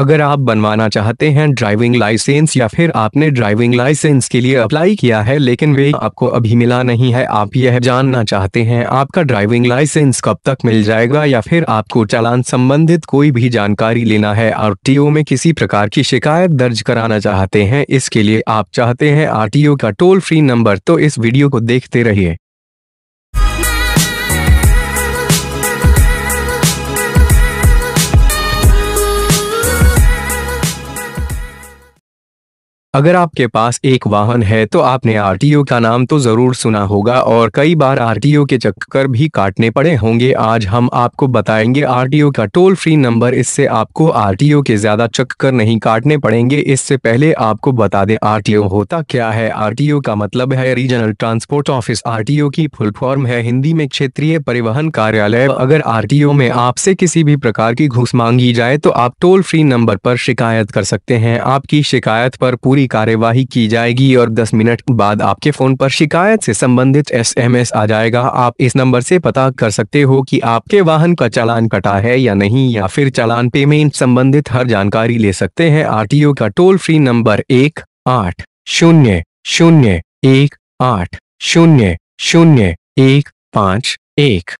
अगर आप बनवाना चाहते हैं ड्राइविंग लाइसेंस या फिर आपने ड्राइविंग लाइसेंस के लिए अप्लाई किया है लेकिन वे आपको अभी मिला नहीं है आप यह जानना चाहते हैं आपका ड्राइविंग लाइसेंस कब तक मिल जाएगा या फिर आपको चालान संबंधित कोई भी जानकारी लेना है आर में किसी प्रकार की शिकायत दर्ज कराना चाहते हैं इसके लिए आप चाहते हैं आर का टोल फ्री नंबर तो इस वीडियो को देखते रहिए अगर आपके पास एक वाहन है तो आपने आरटीओ का नाम तो जरूर सुना होगा और कई बार आरटीओ के चक्कर भी काटने पड़े होंगे आज हम आपको बताएंगे आरटीओ का टोल फ्री नंबर इससे आपको आरटीओ के ज्यादा चक्कर नहीं काटने पड़ेंगे इससे पहले आपको बता दें आरटीओ होता क्या है आरटीओ का मतलब है रीजनल ट्रांसपोर्ट ऑफिस आर की फुल फॉर्म है हिंदी में क्षेत्रीय परिवहन कार्यालय अगर आरटीओ में आपसे किसी भी प्रकार की घुस मांगी जाए तो आप टोल फ्री नंबर पर शिकायत कर सकते हैं आपकी शिकायत पर पूरी पूरी कार्यवाही की जाएगी और 10 मिनट बाद आपके फोन पर शिकायत से संबंधित एसएमएस आ जाएगा आप इस नंबर से पता कर सकते हो कि आपके वाहन का चालान कटा है या नहीं या फिर चालान पेमेंट संबंधित हर जानकारी ले सकते हैं आर का टोल फ्री नंबर एक आठ शून्य शून्य एक आठ शून्य शून्य एक पाँच एक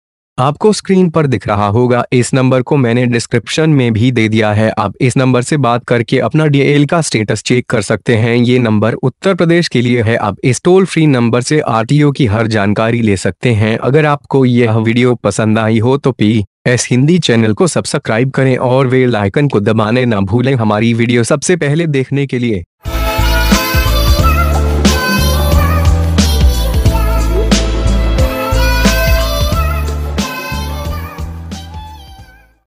आपको स्क्रीन पर दिख रहा होगा इस नंबर को मैंने डिस्क्रिप्शन में भी दे दिया है आप इस नंबर से बात करके अपना डीएल का स्टेटस चेक कर सकते हैं ये नंबर उत्तर प्रदेश के लिए है आप इस टोल फ्री नंबर से आरटीओ की हर जानकारी ले सकते हैं अगर आपको यह वीडियो पसंद आई हो तो पी एस हिंदी चैनल को सब्सक्राइब करें और वे लाइकन को दबाने ना भूलें हमारी वीडियो सबसे पहले देखने के लिए